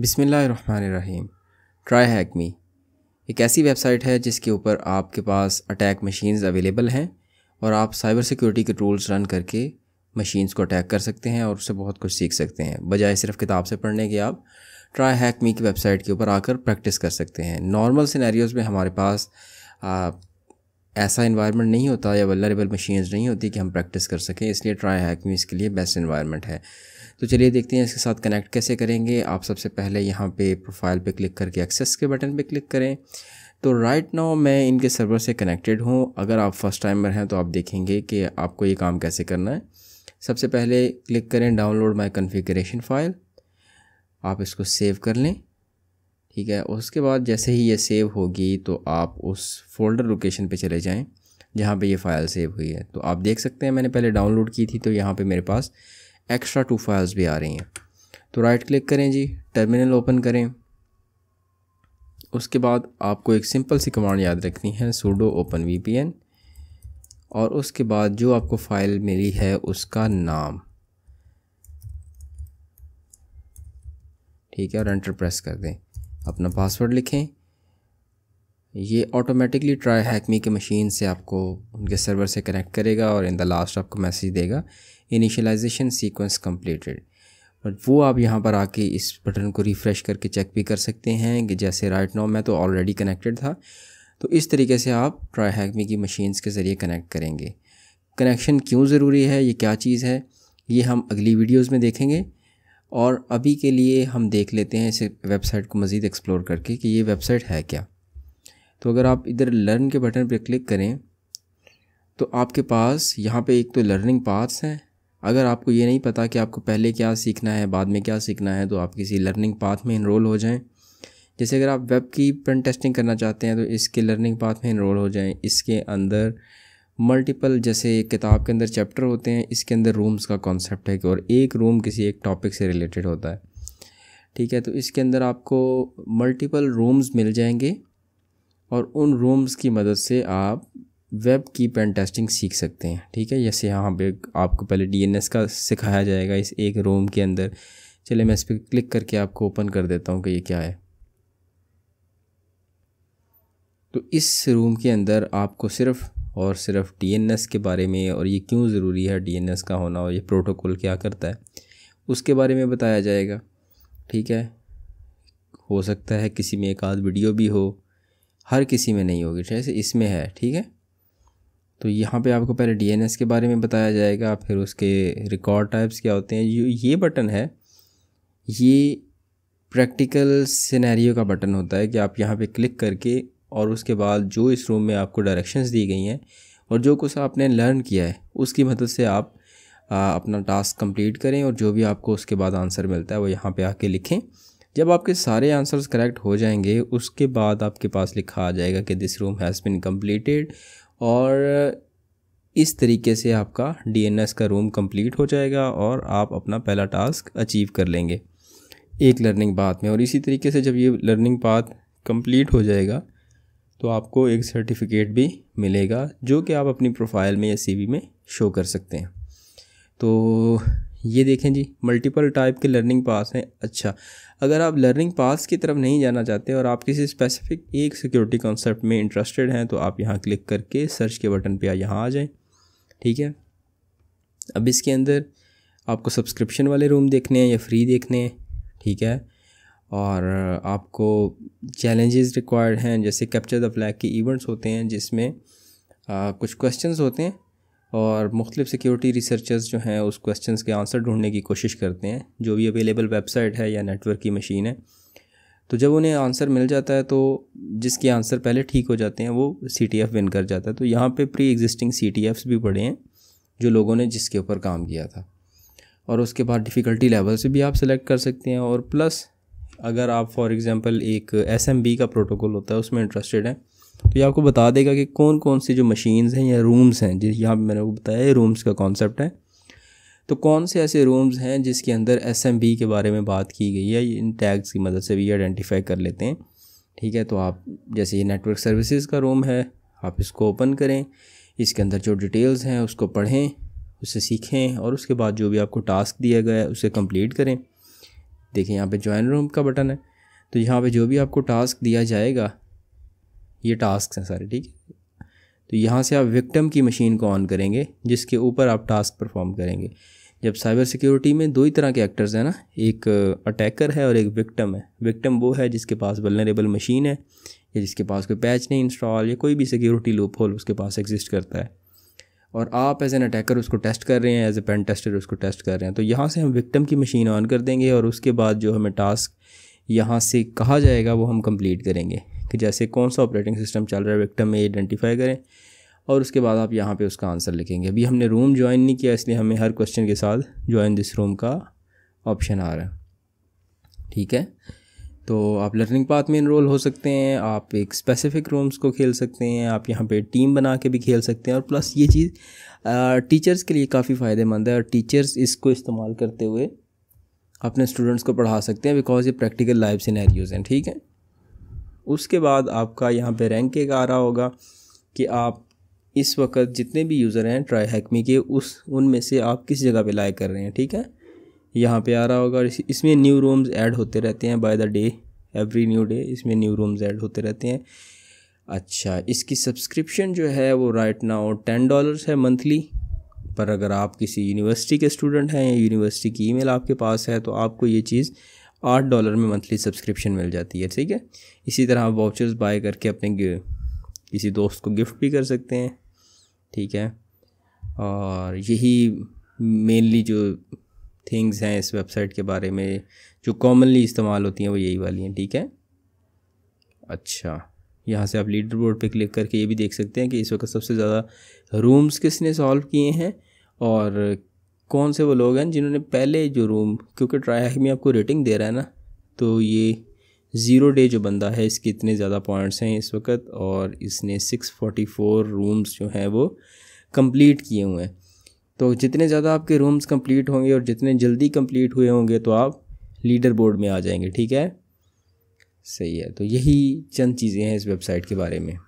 बिसमीम try hack मी एक ऐसी वेबसाइट है जिसके ऊपर आपके पास अटैक मशीन्स अवेलेबल हैं और आप साइबर सिक्योरिटी के टूल्स रन करके मशीन्स को अटैक कर सकते हैं और उससे बहुत कुछ सीख सकते हैं बजाय सिर्फ किताब से पढ़ने के आप ट्राई हैक मी की वेबसाइट के ऊपर आकर प्रैक्टिस कर सकते हैं नॉर्मल सिनेरियोज़ में हमारे पास ऐसा इन्वायरमेंट नहीं होता या वलरेबल मशीन नहीं होती कि हम प्रैक्टिस कर सकें इसलिए ट्राई क्यों इसके लिए बेस्ट इन्वायरमेंट है तो चलिए देखते हैं इसके साथ कनेक्ट कैसे करेंगे आप सबसे पहले यहाँ पे प्रोफाइल पे क्लिक करके एक्सेस के बटन पे क्लिक करें तो राइट नाउ मैं इनके सर्वर से कनेक्टेड हूँ अगर आप फर्स्ट टाइमर हैं तो आप देखेंगे कि आपको ये काम कैसे करना है सबसे पहले क्लिक करें डाउनलोड माई कन्फिग्रेशन फ़ाइल आप इसको सेव कर लें ठीक है उसके बाद जैसे ही ये सेव होगी तो आप उस फोल्डर लोकेशन पे चले जाएं जहाँ पे ये फ़ाइल सेव हुई है तो आप देख सकते हैं मैंने पहले डाउनलोड की थी तो यहाँ पे मेरे पास एक्स्ट्रा टू फाइल्स भी आ रही हैं तो राइट क्लिक करें जी टर्मिनल ओपन करें उसके बाद आपको एक सिंपल सी कमांड याद रखनी है सूडो ओपन वी और उसके बाद जो आपको फ़ाइल मिली है उसका नाम ठीक है और एंटर प्रेस कर दें अपना पासवर्ड लिखें ये ऑटोमेटिकली ट्राई हैकमी के मशीन से आपको उनके सर्वर से कनेक्ट करेगा और इन द लास्ट आपको मैसेज देगा इनिशियलाइजेशन सीक्वेंस कंप्लीटेड बट वो आप यहाँ पर आके इस बटन को रिफ़्रेश करके चेक भी कर सकते हैं कि जैसे राइट नाउ मैं तो ऑलरेडी कनेक्टेड था तो इस तरीके से आप ट्राई हैकमी की मशीन्स के ज़रिए कनेक्ट करेंगे कनेक्शन क्यों ज़रूरी है ये क्या चीज़ है ये हम अगली वीडियोज़ में देखेंगे और अभी के लिए हम देख लेते हैं इस वेबसाइट को मज़ीद एक्सप्लोर करके कि ये वेबसाइट है क्या तो अगर आप इधर लर्न के बटन पर क्लिक करें तो आपके पास यहाँ पे एक तो लर्निंग पाथ्स हैं अगर आपको ये नहीं पता कि आपको पहले क्या सीखना है बाद में क्या सीखना है तो आप किसी लर्निंग पाथ में इनरोल हो जाएं जैसे अगर आप वेब की पेन टेस्टिंग करना चाहते हैं तो इसके लर्निंग पाथ में इनरोल हो जाएं इसके अंदर मल्टीपल जैसे एक किताब के अंदर चैप्टर होते हैं इसके अंदर रूम्स का कॉन्सेप्ट है कि और एक रूम किसी एक टॉपिक से रिलेटेड होता है ठीक है तो इसके अंदर आपको मल्टीपल रूम्स मिल जाएंगे और उन रूम्स की मदद से आप वेब की पेन टेस्टिंग सीख सकते हैं ठीक है जैसे यहाँ पे आपको पहले डीएनएस का सिखाया जाएगा इस एक रूम के अंदर चलिए मैं इस पर क्लिक करके आपको ओपन कर देता हूँ कि ये क्या है तो इस रूम के अंदर आपको सिर्फ और सिर्फ डी के बारे में और ये क्यों ज़रूरी है डी का होना और ये प्रोटोकॉल क्या करता है उसके बारे में बताया जाएगा ठीक है हो सकता है किसी में एक आध वीडियो भी हो हर किसी में नहीं होगी ठीक है इसमें है ठीक है तो यहाँ पे आपको पहले डीएनएस के बारे में बताया जाएगा फिर उसके रिकॉर्ड टाइप्स क्या होते हैं ये बटन है ये प्रैक्टिकल सिनेरियो का बटन होता है कि आप यहाँ पे क्लिक करके और उसके बाद जो इस रूम में आपको डायरेक्शंस दी गई हैं और जो कुछ आपने लर्न किया है उसकी मदद से आप आ, अपना टास्क कंप्लीट करें और जो भी आपको उसके बाद आंसर मिलता है वो यहाँ पे आके लिखें जब आपके सारे आंसर्स करेक्ट हो जाएंगे उसके बाद आपके पास लिखा आ जाएगा कि this room has been completed और इस तरीके से आपका डी का रूम कम्प्लीट हो जाएगा और आप अपना पहला टास्क अचीव कर लेंगे एक लर्निंग बात में और इसी तरीके से जब ये लर्निंग बात कंप्लीट हो जाएगा तो आपको एक सर्टिफिकेट भी मिलेगा जो कि आप अपनी प्रोफाइल में या सीवी में शो कर सकते हैं तो ये देखें जी मल्टीपल टाइप के लर्निंग पास हैं अच्छा अगर आप लर्निंग पास की तरफ नहीं जाना चाहते और आप किसी स्पेसिफिक एक सिक्योरिटी कॉन्सेप्ट में इंटरेस्टेड हैं तो आप यहाँ क्लिक करके सर्च के बटन पर यहाँ आ जाएँ ठीक है अब इसके अंदर आपको सब्सक्रिप्शन वाले रूम देखने हैं या फ्री देखने हैं ठीक है और आपको चैलेंजेस रिक्वायर्ड हैं जैसे कैप्चर द फ्लैग के इवेंट्स होते हैं जिसमें कुछ क्वेश्चंस होते हैं और मुख्तलिफ सिक्योरिटी रिसर्चर्स जो हैं उस क्वेश्चन के आंसर ढूंढने की कोशिश करते हैं जो भी अवेलेबल वेबसाइट है या नेटवर्क की मशीन है तो जब उन्हें आंसर मिल जाता है तो जिसके आंसर पहले ठीक हो जाते हैं वो सी टी एफ़ विन कर जाता है तो यहाँ पर pre existing C T Fs भी पड़े हैं जो लोगों ने जिसके ऊपर काम किया था और उसके बाद डिफ़िकल्टी लेवल से भी आप सेलेक्ट कर सकते हैं और प्लस अगर आप फॉर एग्ज़ाम्पल एक एस का प्रोटोकॉल होता है उसमें इंटरेस्टेड हैं तो ये आपको बता देगा कि कौन कौन सी जो मशीन्स हैं या रूम्स हैं जिस यहाँ मैंने आपको बताया ये रूम्स का कॉन्सेप्ट है तो कौन से ऐसे रूम्स हैं जिसके अंदर एस के बारे में बात की गई है इन टैग्स की मदद से भी आइडेंटिफाई कर लेते हैं ठीक है तो आप जैसे ये नेटवर्क सर्विसेज का रूम है आप इसको ओपन करें इसके अंदर जो डिटेल्स हैं उसको पढ़ें उसे सीखें और उसके बाद जो भी आपको टास्क दिया गया है उसे कंप्लीट करें देखिए यहाँ पे ज्वाइन रूम का बटन है तो यहाँ पे जो भी आपको टास्क दिया जाएगा ये टास्क हैं सारे ठीक है तो यहाँ से आप विक्टम की मशीन को ऑन करेंगे जिसके ऊपर आप टास्क परफॉर्म करेंगे जब साइबर सिक्योरिटी में दो ही तरह के एक्टर्स हैं ना एक अटैकर है और एक विक्टम है विक्टम वो है जिसके पास वलनरेबल मशीन है या जिसके पास कोई पैच नहीं इंस्टॉल या कोई भी सिक्योरिटी लूप होल उसके पास एग्जिस्ट करता है और आप एज एन अटैकर उसको टेस्ट कर रहे हैं एज ए पेन टेस्टर उसको टेस्ट कर रहे हैं तो यहाँ से हम विक्टम की मशीन ऑन कर देंगे और उसके बाद जो हमें टास्क यहाँ से कहा जाएगा वो हम कंप्लीट करेंगे कि जैसे कौन सा ऑपरेटिंग सिस्टम चल रहा है विक्टम में आइडेंटिफाई करें और उसके बाद आप यहाँ पे उसका आंसर लिखेंगे अभी हमने रूम ज्वाइन नहीं किया इसलिए हमें हर क्वेश्चन के साथ ज्वाइन दिस रूम का ऑप्शन आ रहा है ठीक है तो आप लर्निंग पाथ में इनरोल हो सकते हैं आप एक स्पेसिफिक रोम्स को खेल सकते हैं आप यहाँ पे टीम बना के भी खेल सकते हैं और प्लस ये चीज़ टीचर्स के लिए काफ़ी फ़ायदेमंद है और टीचर्स इसको इस्तेमाल करते हुए अपने स्टूडेंट्स को पढ़ा सकते हैं बिकॉज ये प्रैक्टिकल लाइफ सिनेरियोज़ हैं ठीक है उसके बाद आपका यहाँ पे रैंक एक आ रहा होगा कि आप इस वक्त जितने भी यूज़र हैं ट्राई हैकमी के उस उनमें से आप किस जगह पे लाइक कर रहे हैं ठीक है यहाँ पे आ रहा होगा और इसमें न्यू रूम्स ऐड होते रहते हैं by the day every new day इसमें न्यू रूम्स ऐड होते रहते हैं अच्छा इसकी सब्सक्रिप्शन जो है वो राइट नाउ टेन डॉलर्स है मंथली पर अगर आप किसी यूनिवर्सिटी के स्टूडेंट हैं या यूनिवर्सिटी की ईमेल आपके पास है तो आपको ये चीज़ आठ डॉलर में मंथली सब्सक्रिप्शन मिल जाती है ठीक है इसी तरह आप वाउचर्स बाय करके अपने किसी दोस्त को गिफ्ट भी कर सकते हैं ठीक है और यही मेनली जो थिंग्स हैं इस वेबसाइट के बारे में जो कॉमनली इस्तेमाल होती हैं वो यही वाली हैं ठीक है अच्छा यहाँ से आप लीडर बोर्ड पर क्लिक करके ये भी देख सकते हैं कि इस वक्त सबसे ज़्यादा रूम्स किसने सॉल्व किए हैं और कौन से वो लोग हैं जिन्होंने पहले जो रूम क्योंकि ट्राई में आपको रेटिंग दे रहा है ना तो ये ज़ीरो डे जो बंदा है इसके इतने ज़्यादा पॉइंट्स हैं इस वक्त और इसने 644 रूम्स जो हैं वो कंप्लीट किए हुए हैं तो जितने ज़्यादा आपके रूम्स कंप्लीट होंगे और जितने जल्दी कंप्लीट हुए होंगे तो आप लीडर बोर्ड में आ जाएंगे ठीक है सही है तो यही चंद चीज़ें हैं इस वेबसाइट के बारे में